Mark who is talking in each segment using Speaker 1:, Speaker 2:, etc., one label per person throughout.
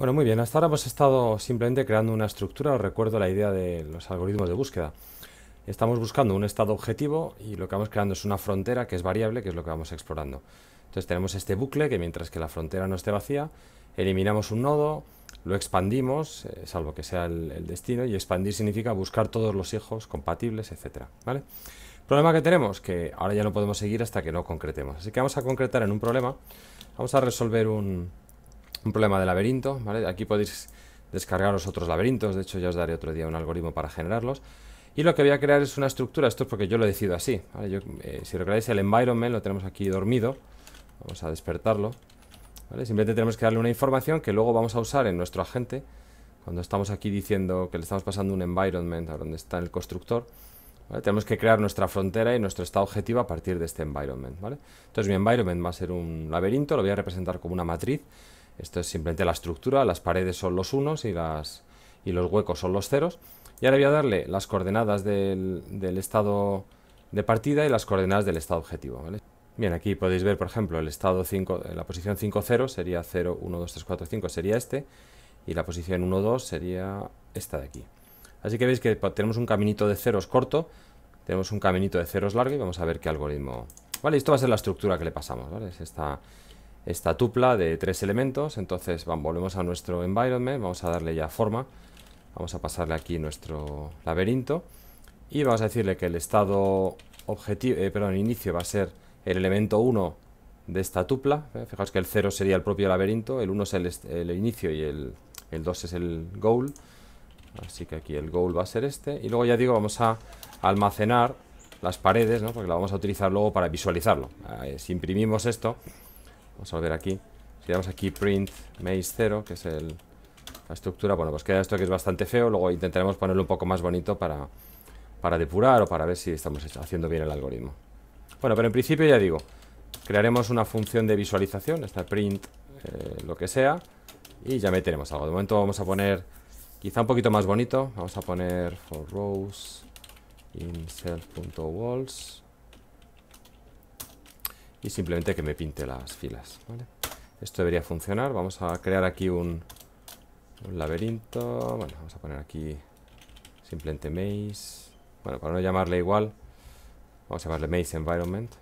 Speaker 1: Bueno, muy bien. Hasta ahora hemos estado simplemente creando una estructura. Os recuerdo la idea de los algoritmos de búsqueda. Estamos buscando un estado objetivo y lo que vamos creando es una frontera que es variable, que es lo que vamos explorando. Entonces tenemos este bucle que mientras que la frontera no esté vacía, eliminamos un nodo, lo expandimos, eh, salvo que sea el, el, destino, y expandir significa buscar todos los hijos compatibles, etc. ¿vale? Problema que tenemos, que ahora ya no podemos seguir hasta que no concretemos. Así que vamos a concretar en un problema, vamos a resolver un, un problema de laberinto, ¿vale? Aquí podéis descargaros otros laberintos, de hecho ya os daré otro día un algoritmo para generarlos. Y lo que voy a crear es una estructura, esto es porque yo lo he decido así, ¿vale? yo, eh, si recordáis el environment lo tenemos aquí dormido, vamos a despertarlo, Simplemente tenemos que darle una información que luego vamos a usar en nuestro agente, cuando estamos aquí diciendo que le estamos pasando un environment a donde está el constructor, Tenemos que crear nuestra frontera y nuestro estado objetivo a partir de este environment, ¿vale? Entonces mi environment va a ser un laberinto, lo voy a representar como una matriz esto es simplemente la estructura, las paredes son los unos y, las, y los huecos son los ceros. Y ahora voy a darle las coordenadas del, estado de partida y las coordenadas del estado objetivo. ¿vale? Bien, aquí podéis ver, por ejemplo, el estado 5, la posición 5, 0 sería 0, 1, 2, 3, 4, 5 sería este, y la posición 1, 2 sería esta de aquí. Así que veis que tenemos un caminito de ceros corto, tenemos un caminito de ceros largo y vamos a ver qué algoritmo... Vale, esto va a ser la estructura que le pasamos, ¿vale? Es esta, esta tupla de tres elementos. Entonces volvemos a nuestro environment, vamos a darle ya forma. Vamos a pasarle aquí nuestro laberinto y vamos a decirle que el estado objetivo, eh, perdón, inicio va a ser el elemento 1 de esta tupla. Eh, fijaos que el 0 sería el propio laberinto, el 1 es el, inicio y el, 2 es el goal. Así que aquí el goal va a ser este. Y luego ya digo, vamos a almacenar las paredes, ¿no? porque la vamos a utilizar luego para visualizarlo. Ah, si imprimimos esto, Vamos a volver aquí. Si aquí print maze 0, que es el, la estructura, bueno, pues queda esto que es bastante feo. Luego intentaremos ponerlo un poco más bonito para, para depurar o para ver si estamos haciendo bien el algoritmo. Bueno, pero en principio ya digo, crearemos una función de visualización, esta print, eh, lo que sea, y ya meteremos algo. De momento vamos a poner quizá un poquito más bonito. Vamos a poner for rows in self.walls y simplemente que me pinte las filas. Esto debería funcionar. Vamos a crear aquí un, laberinto. vamos a poner aquí simplemente maze. Bueno, para no llamarle igual, vamos a llamarle maze environment.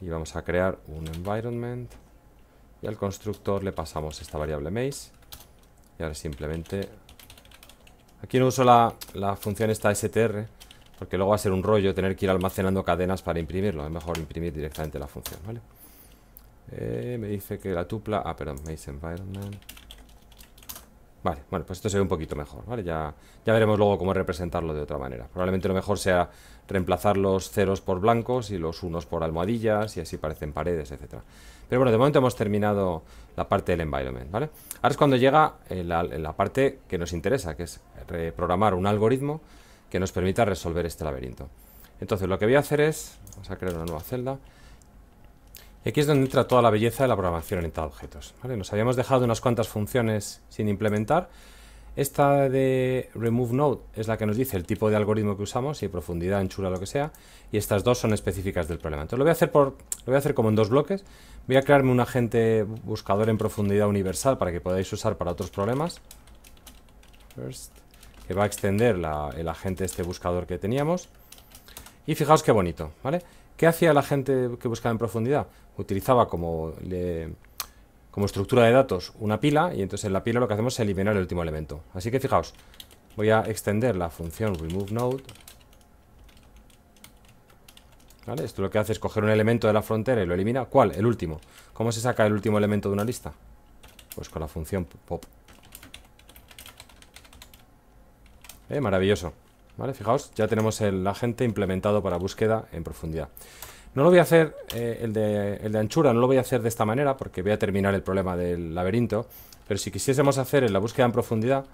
Speaker 1: Y vamos a crear un environment. Y al constructor le pasamos esta variable maze. Y ahora simplemente... Aquí no uso la, la función esta str, porque luego va a ser un rollo tener que ir almacenando cadenas para imprimirlo. Es mejor imprimir directamente la función, ¿vale? Eh, me dice que la tupla... Ah, perdón, me environment. Vale, bueno, pues esto se ve un poquito mejor, ¿vale? Ya, ya veremos luego cómo representarlo de otra manera. Probablemente lo mejor sea reemplazar los ceros por blancos y los unos por almohadillas y así parecen paredes, etcétera. Pero bueno, de momento hemos terminado la parte del environment, ¿vale? Ahora es cuando llega la parte que nos interesa, que es reprogramar un algoritmo que nos permita resolver este laberinto. Entonces lo que voy a hacer es, vamos a crear una nueva celda. Y aquí es donde entra toda la belleza de la programación orientada a objetos. Nos habíamos dejado unas cuantas funciones sin implementar. Esta de remove node es la que nos dice el tipo de algoritmo que usamos, si profundidad, anchura, lo que sea, y estas dos son específicas del problema. Entonces lo voy a hacer por lo voy a hacer como en dos bloques. Voy a crearme un agente buscador en profundidad universal para que podáis usar para otros problemas. First va a extender el agente este buscador que teníamos. Y fijaos qué bonito, ¿vale? ¿Qué hacía la gente que buscaba en profundidad? Utilizaba como, como estructura de datos una pila y entonces en la pila lo que hacemos es eliminar el último elemento. Así que fijaos, voy a extender la función remove node. ¿Vale? Esto lo que hace es coger un elemento de la frontera y lo elimina. ¿Cuál? El último. ¿Cómo se saca el último elemento de una lista? Pues con la función pop. Eh, maravilloso. ¿Vale? Fijaos, ya tenemos el agente implementado para búsqueda en profundidad. No lo voy a hacer, eh, el, de, el de anchura, no lo voy a hacer de esta manera porque voy a terminar el problema del laberinto. Pero si quisiésemos hacer la búsqueda en profundidad...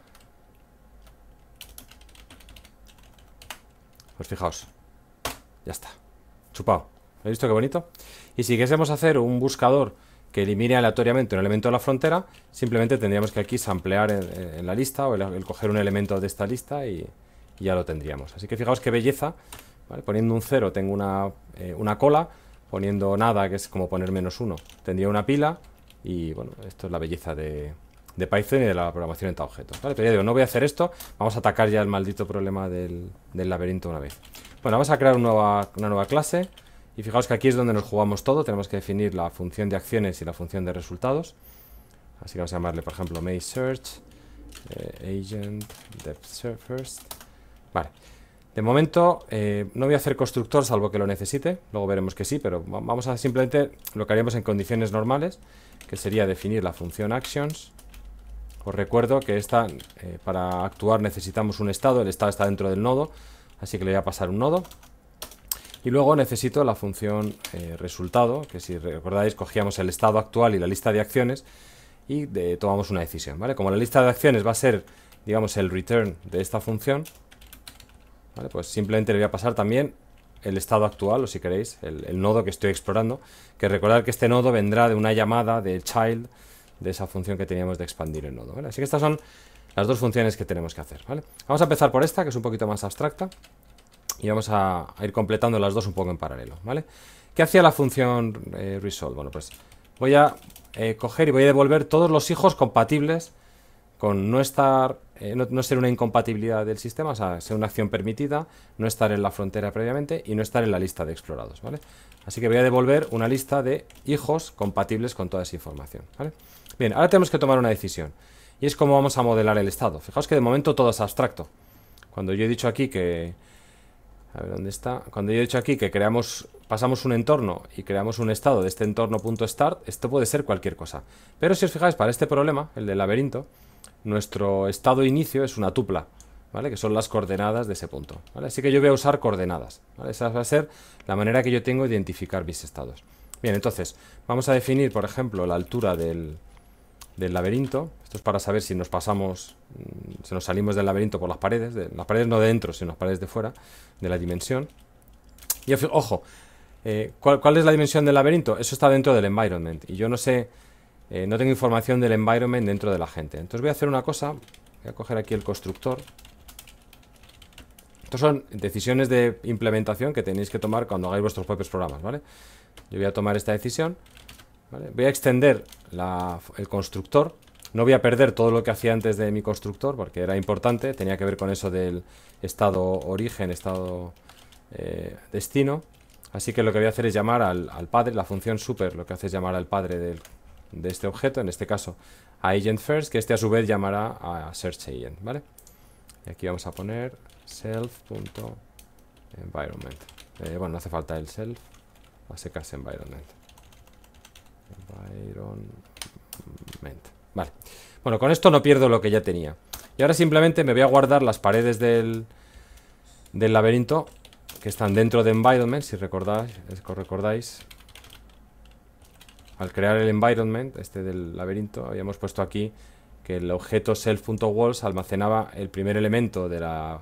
Speaker 1: Pues fijaos, ya está, chupado. he visto qué bonito? Y si quisiésemos hacer un buscador que elimine aleatoriamente un elemento de la frontera, simplemente tendríamos que aquí samplear en, la lista o el, coger un elemento de esta lista y, ya lo tendríamos. Así que fijaos qué belleza, poniendo un cero tengo una, eh, una, cola, poniendo nada, que es como poner menos uno tendría una pila y bueno, esto es la belleza de, de Python y de la programación en objetos. Pero ya digo, no voy a hacer esto, vamos a atacar ya el maldito problema del, laberinto una vez. Bueno, vamos a crear una una nueva clase. Y fijaos que aquí es donde nos jugamos todo. Tenemos que definir la función de acciones y la función de resultados. Así que vamos a llamarle, por ejemplo, may search, eh, agent, first. Vale. De momento eh, no voy a hacer constructor salvo que lo necesite. Luego veremos que sí, pero vamos a simplemente lo que haríamos en condiciones normales, que sería definir la función actions. Os recuerdo que esta, eh, para actuar necesitamos un estado. El estado está dentro del nodo, así que le voy a pasar un nodo. Y luego necesito la función eh, resultado, que si recordáis cogíamos el estado actual y la lista de acciones y eh, tomamos una decisión, ¿vale? Como la lista de acciones va a ser, digamos, el return de esta función, ¿vale? Pues simplemente le voy a pasar también el estado actual, o si queréis, el, nodo que estoy explorando, que recordar que este nodo vendrá de una llamada de child de esa función que teníamos de expandir el nodo, Así que estas son las dos funciones que tenemos que hacer, ¿vale? Vamos a empezar por esta, que es un poquito más abstracta y vamos a, ir completando las dos un poco en paralelo, ¿vale? ¿Qué hacía la función eh, resolve? Bueno, pues voy a eh, coger y voy a devolver todos los hijos compatibles con no estar, eh, no, ser una incompatibilidad del sistema, o sea, ser una acción permitida, no estar en la frontera previamente y no estar en la lista de explorados, ¿vale? Así que voy a devolver una lista de hijos compatibles con toda esa información, ¿vale? Bien, ahora tenemos que tomar una decisión y es cómo vamos a modelar el estado. Fijaos que de momento todo es abstracto. Cuando yo he dicho aquí que a ver, ¿dónde está? Cuando yo he dicho aquí que creamos, pasamos un entorno y creamos un estado de este entorno.start, esto puede ser cualquier cosa. Pero si os fijáis, para este problema, el del laberinto, nuestro estado inicio es una tupla, ¿vale? Que son las coordenadas de ese punto, ¿vale? Así que yo voy a usar coordenadas, ¿vale? Esa va a ser la manera que yo tengo de identificar mis estados. Bien, entonces, vamos a definir, por ejemplo, la altura del, del laberinto. Esto es para saber si nos pasamos, mm, si nos salimos del laberinto por las paredes. De, las paredes no de dentro, sino las paredes de fuera, de la dimensión. Y ojo, eh, ¿cuál, ¿cuál, es la dimensión del laberinto? Eso está dentro del environment. Y yo no sé, eh, no tengo información del environment dentro de la gente. Entonces voy a hacer una cosa. Voy a coger aquí el constructor. Estas son decisiones de implementación que tenéis que tomar cuando hagáis vuestros propios programas, ¿vale? Yo voy a tomar esta decisión Voy a extender el constructor. No voy a perder todo lo que hacía antes de mi constructor porque era importante. Tenía que ver con eso del estado origen, estado eh, destino. Así que lo que voy a hacer es llamar al, padre, la función super, lo que hace es llamar al padre de este objeto, en este caso a agent first, que este a su vez llamará a search agent, ¿vale? Y aquí vamos a poner self.environment. Eh, bueno, no hace falta el self, va a secarse environment. Environment. Vale. Bueno, con esto no pierdo lo que ya tenía. Y ahora simplemente me voy a guardar las paredes del, laberinto que están dentro de Environment, si recordáis, recordáis. Al crear el Environment, este del laberinto, habíamos puesto aquí que el objeto self.walls almacenaba el primer elemento de la,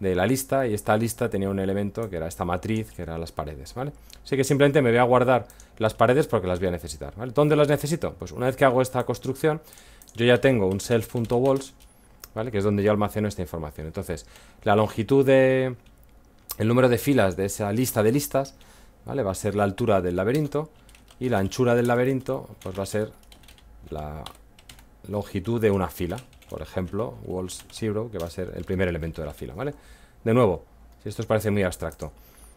Speaker 1: de la lista y esta lista tenía un elemento que era esta matriz, que eran las paredes, ¿vale? Así que simplemente me voy a guardar las paredes porque las voy a necesitar, ¿Dónde las necesito? Pues una vez que hago esta construcción, yo ya tengo un self.walls, ¿vale? Que es donde yo almaceno esta información. Entonces, la longitud de... el número de filas de esa lista de listas, ¿vale? Va a ser la altura del laberinto y la anchura del laberinto, pues va a ser la longitud de una fila, por ejemplo, walls 0, que va a ser el primer elemento de la fila, ¿vale? De nuevo, si esto os parece muy abstracto.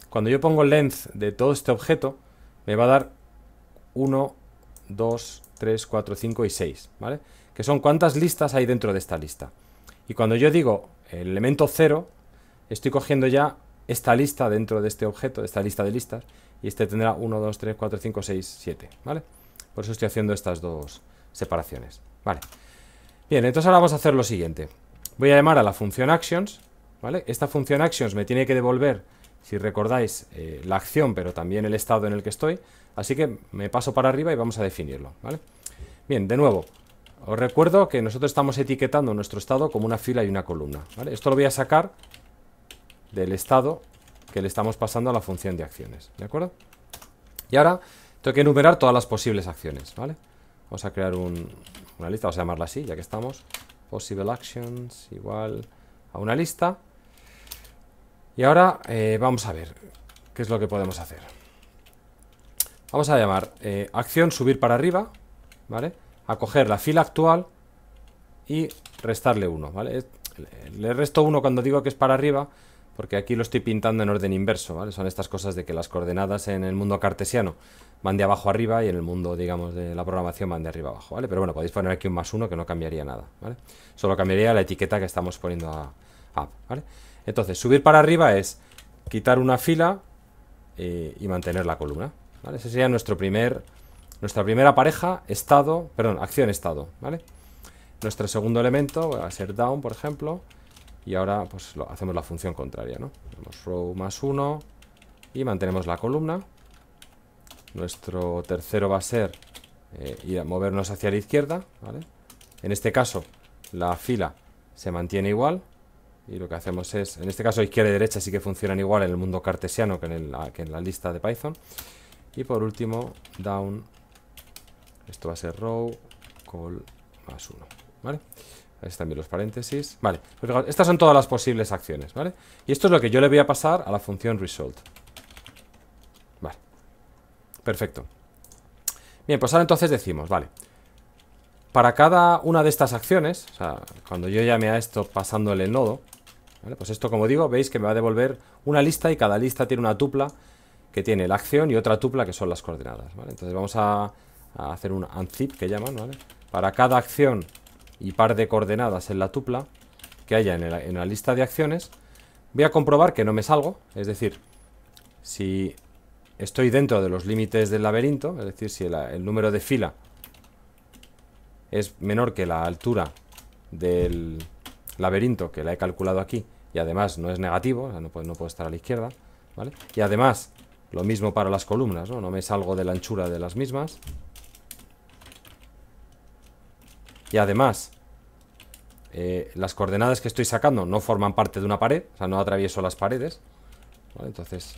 Speaker 1: Cuando yo pongo length de todo este objeto, me va a dar 1, 2, 3, 4, 5 y 6, ¿vale? Que son cuántas listas hay dentro de esta lista. Y cuando yo digo el elemento 0, estoy cogiendo ya esta lista dentro de este objeto, de esta lista de listas, y este tendrá 1, 2, 3, 4, 5, 6, 7, ¿vale? Por eso estoy haciendo estas dos separaciones, ¿vale? Bien, entonces ahora vamos a hacer lo siguiente. Voy a llamar a la función actions, ¿vale? Esta función actions me tiene que devolver si recordáis, eh, la acción, pero también el estado en el que estoy. Así que me paso para arriba y vamos a definirlo, Bien, de nuevo, os recuerdo que nosotros estamos etiquetando nuestro estado como una fila y una columna, Esto lo voy a sacar del estado que le estamos pasando a la función de acciones, ¿de acuerdo? Y ahora tengo que enumerar todas las posibles acciones, ¿vale? Vamos a crear una lista, vamos a llamarla así, ya que estamos. Possible actions igual a una lista y ahora eh, vamos a ver qué es lo que podemos hacer. Vamos a llamar eh, acción subir para arriba, ¿vale? A coger la fila actual y restarle uno, ¿vale? Le resto uno cuando digo que es para arriba, porque aquí lo estoy pintando en orden inverso, ¿vale? Son estas cosas de que las coordenadas en el mundo cartesiano van de abajo arriba y en el mundo, digamos, de la programación van de arriba abajo, ¿vale? Pero bueno, podéis poner aquí un más uno que no cambiaría nada, ¿vale? Solo cambiaría la etiqueta que estamos poniendo a app, ¿vale? Entonces, subir para arriba es quitar una fila eh, y mantener la columna. ¿vale? Ese sería nuestro primer, nuestra primera pareja, estado, perdón, acción estado. ¿vale? Nuestro segundo elemento va a ser down, por ejemplo. Y ahora pues lo, hacemos la función contraria, ¿no? row más uno y mantenemos la columna. Nuestro tercero va a ser eh, ir a movernos hacia la izquierda, En este caso, la fila se mantiene igual, y lo que hacemos es, en este caso izquierda y derecha sí que funcionan igual en el mundo cartesiano que en, la lista de Python. Y por último, down, esto va a ser row, call, más uno. ¿vale? Ahí están bien los paréntesis. Vale, pues estas son todas las posibles acciones, ¿vale? Y esto es lo que yo le voy a pasar a la función result. Vale, perfecto. Bien, pues ahora entonces decimos, vale, para cada una de estas acciones, cuando yo llame a esto pasándole el nodo, pues esto, como digo, veis que me va a devolver una lista y cada lista tiene una tupla que tiene la acción y otra tupla que son las coordenadas, Entonces vamos a, hacer un unzip que llaman, Para cada acción y par de coordenadas en la tupla que haya en, la lista de acciones, voy a comprobar que no me salgo, es decir, si estoy dentro de los límites del laberinto, es decir, si el número de fila es menor que la altura del laberinto que la he calculado aquí y además no es negativo, no, puedo, no estar a la izquierda, ¿vale? Y además, lo mismo para las columnas, ¿no? No me salgo de la anchura de las mismas. Y además, eh, las coordenadas que estoy sacando no forman parte de una pared, o sea, no atravieso las paredes. Entonces,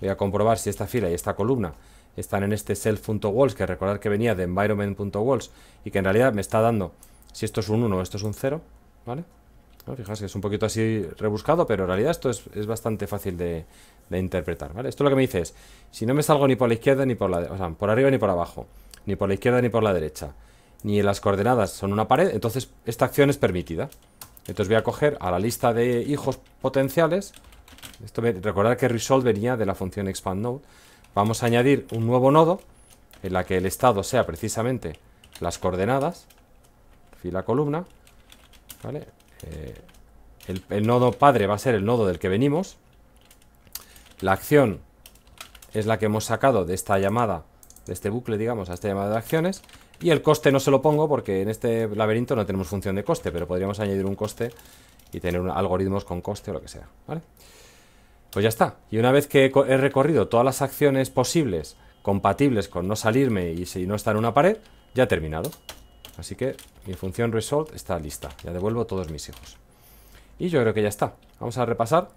Speaker 1: voy a comprobar si esta fila y esta columna están en este self.walls, que recordar que venía de environment.walls y que en realidad me está dando si esto es un 1 esto es un 0, ¿vale? ¿No? Fijaos que es un poquito así rebuscado, pero en realidad esto es, bastante fácil de, interpretar, ¿vale? Esto lo que me dice es, si no me salgo ni por la izquierda ni por la... O sea, por arriba ni por abajo, ni por la izquierda ni por la derecha, ni las coordenadas son una pared, entonces esta acción es permitida. Entonces voy a coger a la lista de hijos potenciales, esto me recordar que resolve venía de la función expand node, Vamos a añadir un nuevo nodo en la que el estado sea precisamente las coordenadas, fila columna, ¿vale? Eh, el, nodo padre va a ser el nodo del que venimos. La acción es la que hemos sacado de esta llamada, de este bucle, digamos, a esta llamada de acciones. Y el coste no se lo pongo porque en este laberinto no tenemos función de coste, pero podríamos añadir un coste y tener algoritmos con coste o lo que sea, ¿vale? pues ya está. Y una vez que he recorrido todas las acciones posibles compatibles con no salirme y si no está en una pared, ya he terminado. Así que mi función result está lista. Ya devuelvo todos mis hijos. Y yo creo que ya está. Vamos a repasar.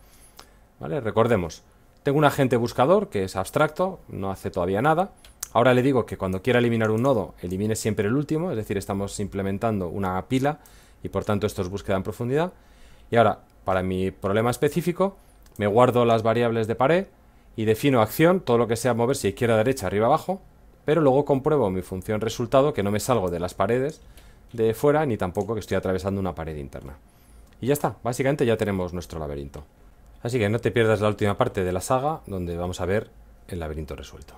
Speaker 1: ¿Vale? Recordemos. Tengo un agente buscador que es abstracto, no hace todavía nada. Ahora le digo que cuando quiera eliminar un nodo, elimine siempre el último, es decir, estamos implementando una pila y por tanto esto es búsqueda en profundidad. Y ahora, para mi problema específico, me guardo las variables de pared y defino acción, todo lo que sea moverse izquierda, derecha, arriba, abajo, pero luego compruebo mi función resultado que no me salgo de las paredes de fuera ni tampoco que estoy atravesando una pared interna. Y ya está, básicamente ya tenemos nuestro laberinto. Así que no te pierdas la última parte de la saga donde vamos a ver el laberinto resuelto.